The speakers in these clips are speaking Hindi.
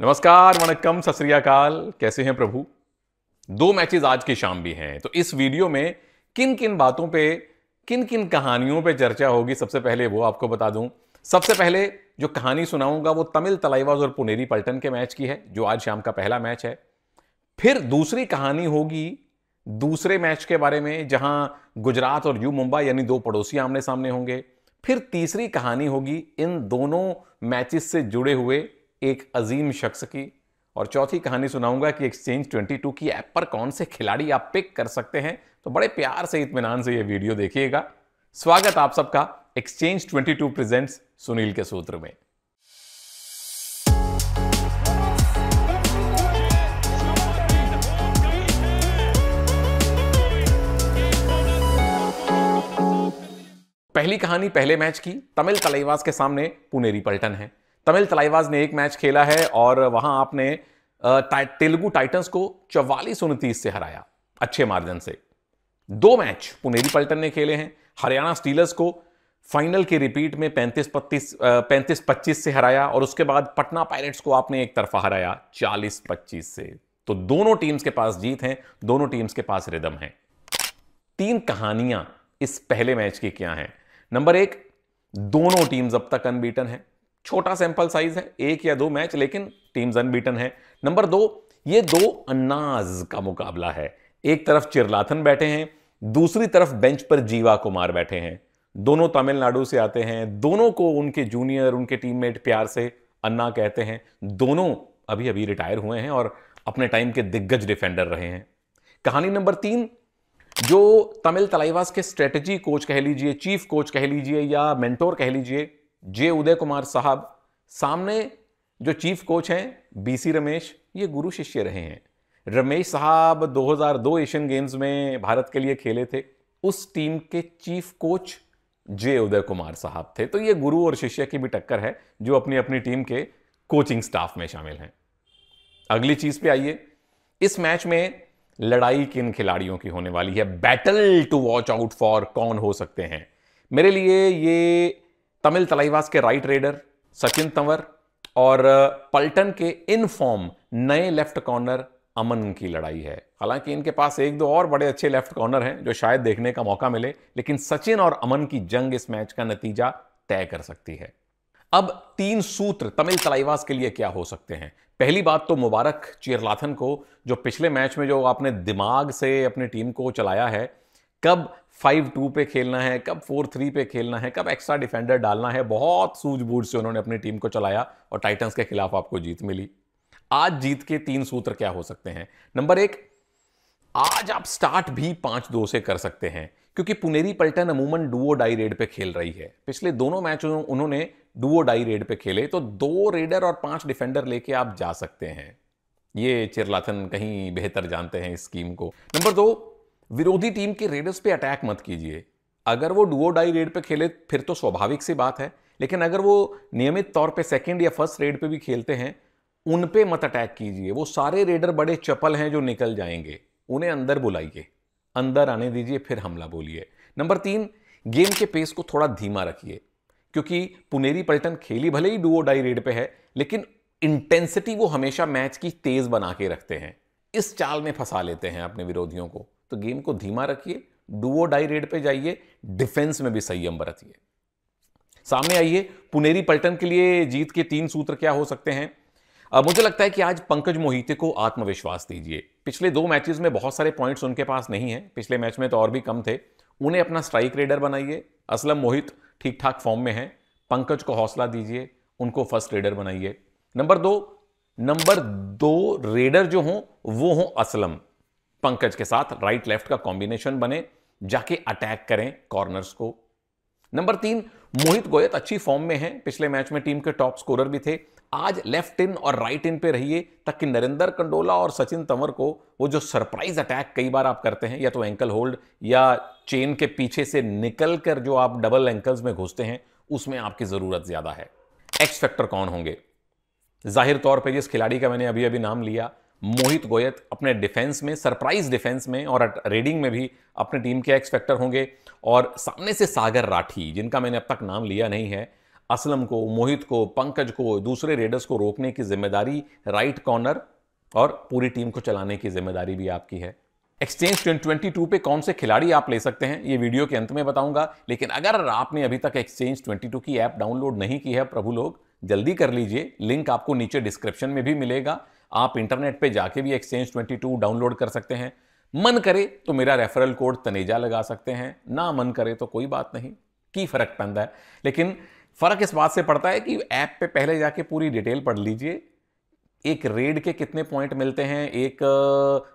नमस्कार सत श्रीकाल कैसे हैं प्रभु दो मैचेस आज की शाम भी हैं तो इस वीडियो में किन किन बातों पे किन किन कहानियों पे चर्चा होगी सबसे पहले वो आपको बता दूं सबसे पहले जो कहानी सुनाऊंगा वो तमिल तलाईवाज और पुनेरी पल्टन के मैच की है जो आज शाम का पहला मैच है फिर दूसरी कहानी होगी दूसरे मैच के बारे में जहां गुजरात और यू मुंबई यानी दो पड़ोसी आमने सामने होंगे फिर तीसरी कहानी होगी इन दोनों मैचेस से जुड़े हुए एक अजीम शख्स की और चौथी कहानी सुनाऊंगा कि एक्सचेंज 22 की ऐप पर कौन से खिलाड़ी आप पिक कर सकते हैं तो बड़े प्यार से इतमान से यह वीडियो देखिएगा स्वागत आप सबका एक्सचेंज 22 प्रेजेंट्स सुनील के सूत्र में पहली कहानी पहले मैच की तमिल तलेवास के सामने पुनेरी पल्टन है तमिल तलाइवाज ने एक मैच खेला है और वहां आपने तेलुगु टाइटंस को चौवालीस उनतीस से हराया अच्छे मार्जिन से दो मैच पुनेरी पल्टन ने खेले हैं हरियाणा स्टीलर्स को फाइनल के रिपीट में पैंतीस पत्तीस पैंतीस पच्चीस से हराया और उसके बाद पटना पायलट्स को आपने एक तरफा हराया चालीस पच्चीस से तो दोनों टीम्स के पास जीत है दोनों टीम्स के पास रिदम है तीन कहानियां इस पहले मैच की क्या हैं नंबर एक दोनों टीम्स अब तक अनबीटन है छोटा सैंपल साइज है एक या दो मैच लेकिन टीम्स अनबीटन है नंबर दो ये दो अन्नाज का मुकाबला है एक तरफ चिरलाथन बैठे हैं दूसरी तरफ बेंच पर जीवा कुमार बैठे हैं दोनों तमिलनाडु से आते हैं दोनों को उनके जूनियर उनके टीममेट प्यार से अन्ना कहते हैं दोनों अभी अभी रिटायर हुए हैं और अपने टाइम के दिग्गज डिफेंडर रहे हैं कहानी नंबर तीन जो तमिल तलाईवास के स्ट्रेटजी कोच कह लीजिए चीफ कोच कह लीजिए या मेंटोर कह लीजिए जे उदय कुमार साहब सामने जो चीफ कोच हैं बीसी रमेश ये गुरु शिष्य रहे हैं रमेश साहब 2002 एशियन गेम्स में भारत के लिए खेले थे उस टीम के chief coach J Uday Kumar साहब थे तो ये गुरु और शिष्य की भी टक्कर है जो अपनी अपनी टीम के कोचिंग स्टाफ में शामिल हैं अगली चीज पे आइए इस मैच में लड़ाई किन खिलाड़ियों की होने वाली है battle to watch out for कौन हो सकते हैं मेरे लिए ये तमिल तलाईवास के राइट रेडर सचिन तंवर और पल्टन के इन फॉर्म नए लेफ्ट कॉर्नर अमन की लड़ाई है हालांकि इनके पास एक दो और बड़े अच्छे लेफ्ट कॉर्नर हैं जो शायद देखने का मौका मिले लेकिन सचिन और अमन की जंग इस मैच का नतीजा तय कर सकती है अब तीन सूत्र तमिल तलाईवास के लिए क्या हो सकते हैं पहली बात तो मुबारक चियरलाथन को जो पिछले मैच में जो आपने दिमाग से अपनी टीम को चलाया है कब फाइव टू पे खेलना है कब फोर थ्री पे खेलना है कब एक्स्ट्रा डिफेंडर डालना है बहुत सूझबूझ से उन्होंने अपनी टीम को चलाया और टाइटंस के खिलाफ आपको जीत मिली आज जीत के तीन सूत्र क्या हो सकते हैं नंबर एक आज आप स्टार्ट भी पांच दो से कर सकते हैं क्योंकि पुनेरी पल्टन अमूमन डुओ डाई रेड पे खेल रही है पिछले दोनों मैचों उन्होंने डुओ डाई रेड पे खेले तो दो रेडर और पांच डिफेंडर लेके आप जा सकते हैं ये चिरलाथन कहीं बेहतर जानते हैं इस स्कीम को नंबर दो विरोधी टीम के रेडर्स पे अटैक मत कीजिए अगर वो डुओ डाई रेड पे खेले फिर तो स्वाभाविक सी बात है लेकिन अगर वो नियमित तौर पे सेकंड या फर्स्ट रेड पे भी खेलते हैं उन पे मत अटैक कीजिए वो सारे रेडर बड़े चपल हैं जो निकल जाएंगे उन्हें अंदर बुलाइए अंदर आने दीजिए फिर हमला बोलिए नंबर तीन गेम के पेस को थोड़ा धीमा रखिए क्योंकि पुनेरी पल्टन खेली भले ही डुओ डाई रेड पे है लेकिन इंटेंसिटी वो हमेशा मैच की तेज बना के रखते हैं इस चाल में फंसा लेते हैं अपने विरोधियों को तो गेम को धीमा रखिए डुओ डाई रेड पे जाइए डिफेंस में भी संयम बरतिए सामने आइए पुनेरी पलटन के लिए जीत के तीन सूत्र क्या हो सकते हैं अब मुझे लगता है कि आज पंकज मोहिते को आत्मविश्वास दीजिए पिछले दो मैचेस में बहुत सारे पॉइंट्स उनके पास नहीं है पिछले मैच में तो और भी कम थे उन्हें अपना स्ट्राइक रेडर बनाइए असलम मोहित ठीक ठाक फॉर्म में है पंकज को हौसला दीजिए उनको फर्स्ट रेडर बनाइए नंबर दो नंबर दो रेडर जो हों वो हों असलम पंकज के साथ राइट लेफ्ट का कॉम्बिनेशन बने जाके अटैक करें कॉर्नर्स को नंबर तीन मोहित गोयत अच्छी फॉर्म में हैं पिछले मैच में टीम के टॉप स्कोरर भी थे आज लेफ्ट इन और राइट इन पे रहिए ताकि नरेंद्र कंडोला और सचिन तंवर को वो जो सरप्राइज अटैक कई बार आप करते हैं या तो एंकल होल्ड या चेन के पीछे से निकल कर जो आप डबल एंकल्स में घुसते हैं उसमें आपकी ज़रूरत ज़्यादा है एक्स फैक्टर कौन होंगे जाहिर तौर पर जिस खिलाड़ी का मैंने अभी अभी नाम लिया मोहित गोयत अपने डिफेंस में सरप्राइज डिफेंस में और रेडिंग में भी अपने टीम के एक्स फैक्टर होंगे और सामने से सागर राठी जिनका मैंने अब तक नाम लिया नहीं है असलम को मोहित को पंकज को दूसरे रेडर्स को रोकने की जिम्मेदारी राइट कॉर्नर और पूरी टीम को चलाने की जिम्मेदारी भी आपकी है एक्सचेंज टू पे कौन से खिलाड़ी आप ले सकते हैं ये वीडियो के अंत में बताऊंगा लेकिन अगर आपने अभी तक एक्सचेंज टू की ऐप डाउनलोड नहीं की है प्रभु लोग जल्दी कर लीजिए लिंक आपको नीचे डिस्क्रिप्शन में भी मिलेगा आप इंटरनेट पे जाके भी एक्सचेंज 22 डाउनलोड कर सकते हैं मन करे तो मेरा रेफरल कोड तनेजा लगा सकते हैं ना मन करे तो कोई बात नहीं की फ़र्क पैदा है लेकिन फ़र्क इस बात से पड़ता है कि ऐप पे पहले जाके पूरी डिटेल पढ़ लीजिए एक रेड के कितने पॉइंट मिलते हैं एक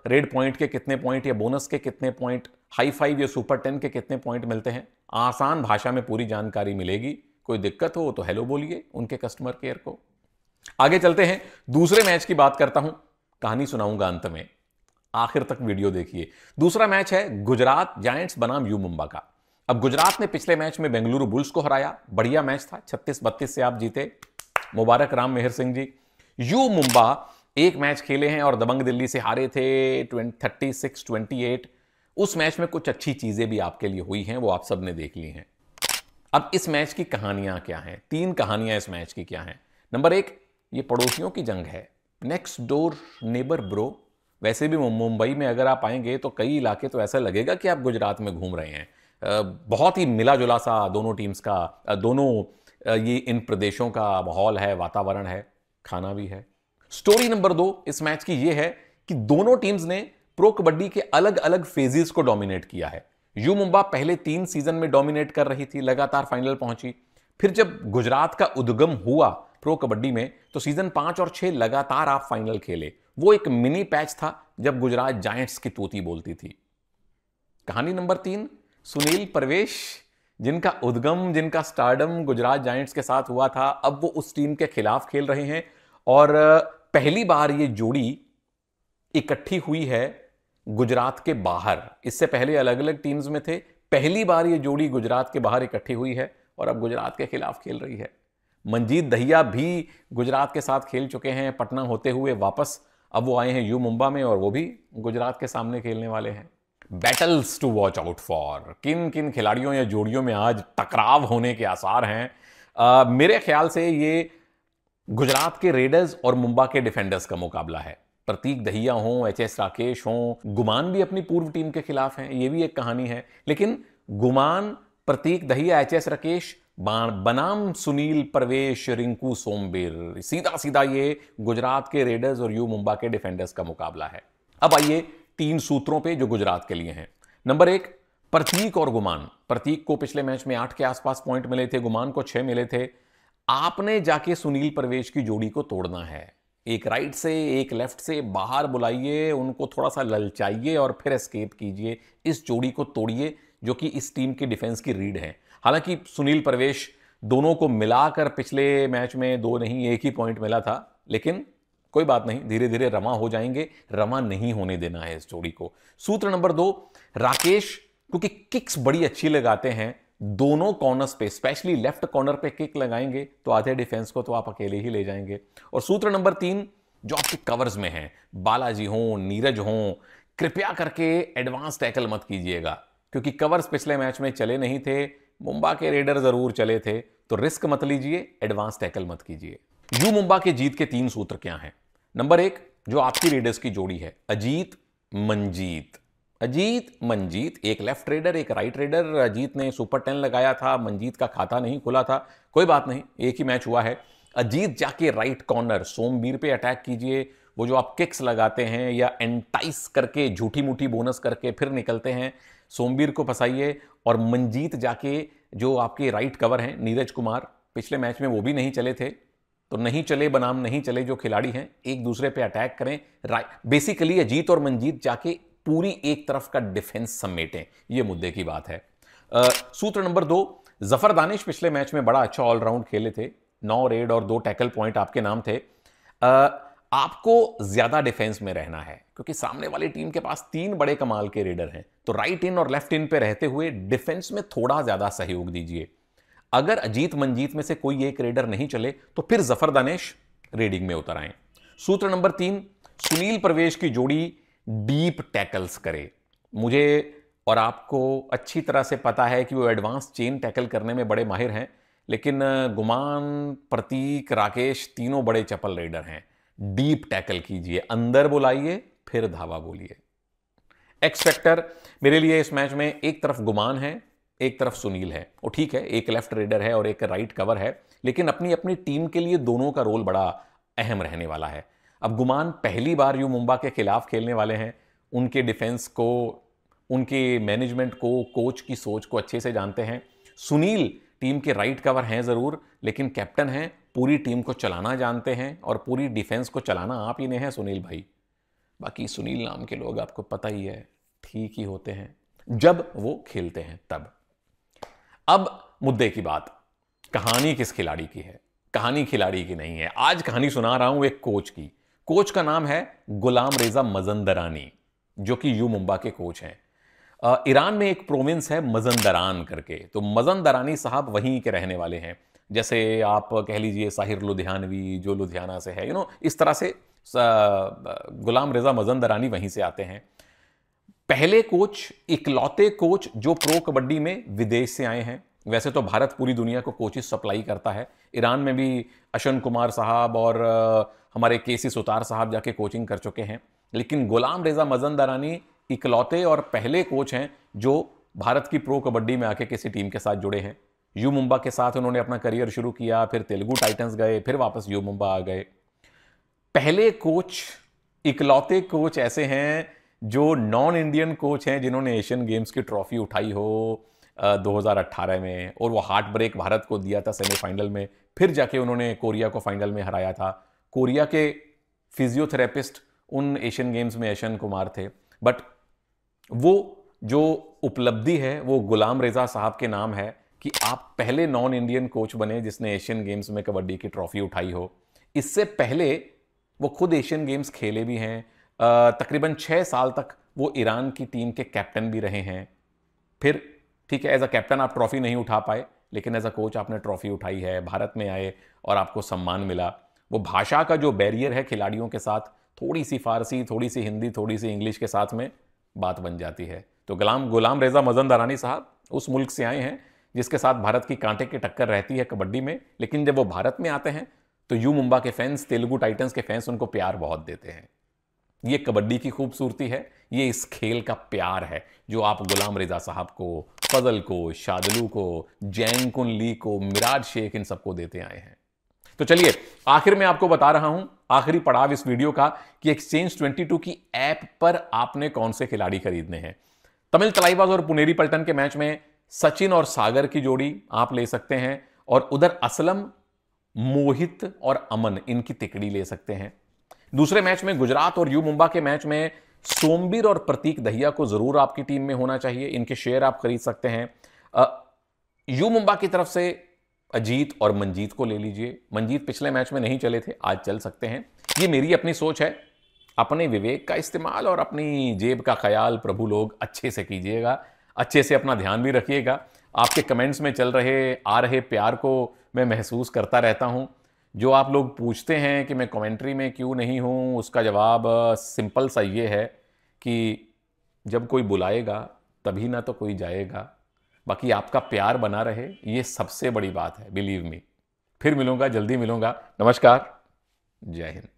रेड uh, पॉइंट के कितने पॉइंट या बोनस के कितने पॉइंट हाई फाइव या सुपर टेन के कितने पॉइंट मिलते हैं आसान भाषा में पूरी जानकारी मिलेगी कोई दिक्कत हो तो हेलो बोलिए उनके कस्टमर केयर को आगे चलते हैं दूसरे मैच की बात करता हूं कहानी सुनाऊंगा अंत में आखिर तक वीडियो देखिए दूसरा मैच है गुजरात जायंट्स बनाम यू मुंबा का अब गुजरात ने पिछले मैच में बेंगलुरु बुल्स को हराया बढ़िया मैच था छत्तीस बत्तीस से आप जीते मुबारक राम मेहर सिंह जी यू मुंबा एक मैच खेले हैं और दबंग दिल्ली से हारे थे थर्टी सिक्स ट्वेंटी एट उस मैच में कुछ अच्छी चीजें भी आपके लिए हुई हैं वो आप सबने देख ली हैं अब इस मैच की कहानियां क्या हैं तीन कहानियां इस मैच की क्या हैं नंबर एक ये पड़ोसियों की जंग है नेक्स्ट डोर नेबर ब्रो वैसे भी मुंबई में अगर आप आएंगे तो कई इलाके तो ऐसा लगेगा कि आप गुजरात में घूम रहे हैं बहुत ही मिला जुला सा दोनों टीम्स का दोनों ये इन प्रदेशों का माहौल है वातावरण है खाना भी है स्टोरी नंबर दो इस मैच की ये है कि दोनों टीम्स ने प्रो कबड्डी के अलग अलग फेजेस को डोमिनेट किया है यू मुंबा पहले तीन सीजन में डोमिनेट कर रही थी लगातार फाइनल पहुंची फिर जब गुजरात का उद्गम हुआ प्रो कबड्डी में तो सीजन पांच और छह लगातार आप फाइनल खेले वो एक मिनी पैच था जब गुजरात जायंट्स की तोती बोलती थी कहानी नंबर तीन सुनील परवेश जिनका उद्गम जिनका स्टार्डम गुजरात जायंट्स के साथ हुआ था अब वो उस टीम के खिलाफ खेल रहे हैं और पहली बार ये जोड़ी इकट्ठी हुई है गुजरात के बाहर इससे पहले अलग अलग टीम्स में थे पहली बार ये जोड़ी गुजरात के बाहर इकट्ठी हुई है और अब गुजरात के खिलाफ खेल रही है मंजीत दहिया भी गुजरात के साथ खेल चुके हैं पटना होते हुए वापस अब वो आए हैं यू मुंबा में और वो भी गुजरात के सामने खेलने वाले हैं battles to watch out for किन किन खिलाड़ियों या जोड़ियों में आज टकराव होने के आसार हैं आ, मेरे ख्याल से ये गुजरात के रेडर्स और मुंबा के डिफेंडर्स का मुकाबला है प्रतीक दहिया हों एच एस राकेश हों गुमान भी अपनी पूर्व टीम के खिलाफ हैं ये भी एक कहानी है लेकिन गुमान प्रतीक दहिया एच एस राकेश बनाम सुनील प्रवेश रिंकू सोमबीर सीधा सीधा ये गुजरात के रेडर्स और यू मुंबा के डिफेंडर्स का मुकाबला है अब आइए तीन सूत्रों पे जो गुजरात के लिए हैं नंबर एक प्रतीक और गुमान प्रतीक को पिछले मैच में आठ के आसपास पॉइंट मिले थे गुमान को छह मिले थे आपने जाके सुनील प्रवेश की जोड़ी को तोड़ना है एक राइट से एक लेफ्ट से बाहर बुलाइए उनको थोड़ा सा ललचाइए और फिर एस्केप कीजिए इस जोड़ी को तोड़िए जो कि इस टीम की डिफेंस की रीड है हालांकि सुनील परवेश दोनों को मिलाकर पिछले मैच में दो नहीं एक ही पॉइंट मिला था लेकिन कोई बात नहीं धीरे धीरे रमा हो जाएंगे रमा नहीं होने देना है इस जोड़ी को सूत्र नंबर दो राकेश क्योंकि किक्स बड़ी अच्छी लगाते हैं दोनों कॉर्नर्स पे स्पेशली लेफ्ट कॉर्नर पे किक लगाएंगे तो आधे डिफेंस को तो आप अकेले ही ले जाएंगे और सूत्र नंबर तीन जो आपके कवर्स में हैं बालाजी हों नीरज हों कृपया करके एडवांस टैकल मत कीजिएगा क्योंकि कवर्स पिछले मैच में चले नहीं थे मुंबा के रेडर जरूर चले थे तो रिस्क मत लीजिए एडवांस टैकल मत कीजिए यू मुंबा के जीत के तीन सूत्र क्या हैं नंबर एक जो आपकी रेडर्स की जोड़ी है अजीत मंजीत अजीत मंजीत एक लेफ्ट रेडर एक राइट रेडर अजीत ने सुपर टेन लगाया था मंजीत का खाता नहीं खुला था कोई बात नहीं एक ही मैच हुआ है अजीत जाके राइट कॉर्नर सोमवीर पे अटैक कीजिए वो जो आप किक्स लगाते हैं या एंटाइस करके झूठी मूठी बोनस करके फिर निकलते हैं सोमवीर को फंसाइए और मंजीत जाके जो आपके राइट कवर हैं नीरज कुमार पिछले मैच में वो भी नहीं चले थे तो नहीं चले बनाम नहीं चले जो खिलाड़ी हैं एक दूसरे पे अटैक करें राइट बेसिकली अजीत और मंजीत जाके पूरी एक तरफ का डिफेंस समेटें ये मुद्दे की बात है आ, सूत्र नंबर दो जफर दानिश पिछले मैच में बड़ा अच्छा ऑलराउंड खेले थे नौ रेड और दो टैकल पॉइंट आपके नाम थे आ, आपको ज्यादा डिफेंस में रहना है क्योंकि सामने वाली टीम के पास तीन बड़े कमाल के रेडर हैं तो राइट इन और लेफ्ट इन पे रहते हुए डिफेंस में थोड़ा ज्यादा सहयोग दीजिए अगर अजीत मंजीत में से कोई एक रेडर नहीं चले तो फिर जफर दानेश रेडिंग में उतर आए सूत्र नंबर तीन सुनील प्रवेश की जोड़ी डीप टैकल्स करे मुझे और आपको अच्छी तरह से पता है कि वो एडवांस चेन टैकल करने में बड़े माहिर हैं लेकिन गुमान प्रतीक राकेश तीनों बड़े चपल रेडर हैं डीप टैकल कीजिए अंदर बुलाइए फिर धावा बोलिए एक्स फैक्टर मेरे लिए इस मैच में एक तरफ गुमान है एक तरफ सुनील है वो ठीक है एक लेफ्ट रेडर है और एक राइट कवर है लेकिन अपनी अपनी टीम के लिए दोनों का रोल बड़ा अहम रहने वाला है अब गुमान पहली बार यू मुंबा के खिलाफ खेलने वाले हैं उनके डिफेंस को उनके मैनेजमेंट को कोच की सोच को अच्छे से जानते हैं सुनील टीम के राइट कवर हैं ज़रूर लेकिन कैप्टन हैं पूरी टीम को चलाना जानते हैं और पूरी डिफेंस को चलाना आप ही ने हैं सुनील भाई बाकी सुनील नाम के लोग आपको पता ही है ठीक ही होते हैं जब वो खेलते हैं तब अब मुद्दे की बात कहानी किस खिलाड़ी की है कहानी खिलाड़ी की नहीं है आज कहानी सुना रहा हूं एक कोच की कोच का नाम है गुलाम रेजा मजंदरानी जो कि यू मुंबा के कोच हैं ईरान में एक प्रोविंस है मजंदरान करके तो मजंदरानी साहब वहीं के रहने वाले हैं जैसे आप कह लीजिए साहिर लुधियानवी जो लुधियाना से है यू you नो know, इस तरह से गुलाम रजा मजन दरानी वहीं से आते हैं पहले कोच इकलौते कोच जो प्रो कबड्डी में विदेश से आए हैं वैसे तो भारत पूरी दुनिया को कोचिस सप्लाई करता है ईरान में भी अशन कुमार साहब और हमारे के सी सुतार साहब जाके कोचिंग कर चुके हैं लेकिन गुलाम रजा मजन दरानी इकलौते और पहले कोच हैं जो भारत की प्रो कबड्डी में आके किसी टीम के साथ जुड़े हैं यू मुंबा के साथ उन्होंने अपना करियर शुरू किया फिर तेलुगु टाइटंस गए फिर वापस यू मुंबा आ गए पहले कोच इकलौते कोच ऐसे हैं जो नॉन इंडियन कोच हैं जिन्होंने एशियन गेम्स की ट्रॉफी उठाई हो 2018 में और वो हार्ट ब्रेक भारत को दिया था सेमीफाइनल में फिर जाके उन्होंने कोरिया को फाइनल में हराया था कोरिया के फिजियोथेरेपिस्ट उन एशियन गेम्स में एशन कुमार थे बट वो जो उपलब्धि है वो गुलाम रेजा साहब के नाम है कि आप पहले नॉन इंडियन कोच बने जिसने एशियन गेम्स में कबड्डी की ट्रॉफी उठाई हो इससे पहले वो खुद एशियन गेम्स खेले भी हैं तकरीबन छः साल तक वो ईरान की टीम के कैप्टन भी रहे हैं फिर ठीक है एज अ कैप्टन आप ट्रॉफी नहीं उठा पाए लेकिन एज अ कोच आपने ट्रॉफी उठाई है भारत में आए और आपको सम्मान मिला वो भाषा का जो बैरियर है खिलाड़ियों के साथ थोड़ी सी फारसी थोड़ी सी हिंदी थोड़ी सी इंग्लिश के साथ में बात बन जाती है तो गुलाम गुलाम रेजा मजन दरानी साहब उस मुल्क से आए हैं जिसके साथ भारत की कांटे की टक्कर रहती है कबड्डी में लेकिन जब वो भारत में आते हैं तो यू मुंबा के फैंस तेलुगु टाइटन्स के फैंस उनको प्यार बहुत देते हैं ये कबड्डी की खूबसूरती है ये इस खेल का प्यार है जो आप गुलाम रजा साहब को फजल को शादलू को जैन कुन ली को मिराज शेख इन सबको देते आए हैं तो चलिए आखिर में आपको बता रहा हूं आखिरी पड़ाव इस वीडियो का कि एक्सचेंज 22 की ऐप पर आपने कौन से खिलाड़ी खरीदने हैं तमिल तलाईबाज और पुनेरी पलटन के मैच में सचिन और सागर की जोड़ी आप ले सकते हैं और उधर असलम मोहित और अमन इनकी तिकड़ी ले सकते हैं दूसरे मैच में गुजरात और यू मुंबा के मैच में सोमबीर और प्रतीक दहिया को जरूर आपकी टीम में होना चाहिए इनके शेयर आप खरीद सकते हैं यू मुंबा की तरफ से अजीत और मंजीत को ले लीजिए मंजीत पिछले मैच में नहीं चले थे आज चल सकते हैं ये मेरी अपनी सोच है अपने विवेक का इस्तेमाल और अपनी जेब का ख्याल प्रभु लोग अच्छे से कीजिएगा अच्छे से अपना ध्यान भी रखिएगा आपके कमेंट्स में चल रहे आ रहे प्यार को मैं महसूस करता रहता हूँ जो आप लोग पूछते हैं कि मैं कमेंट्री में क्यों नहीं हूँ उसका जवाब सिंपल सा ये है कि जब कोई बुलाएगा तभी ना तो कोई जाएगा बाकी आपका प्यार बना रहे ये सबसे बड़ी बात है बिलीव मी फिर मिलूंगा जल्दी मिलूंगा नमस्कार जय हिंद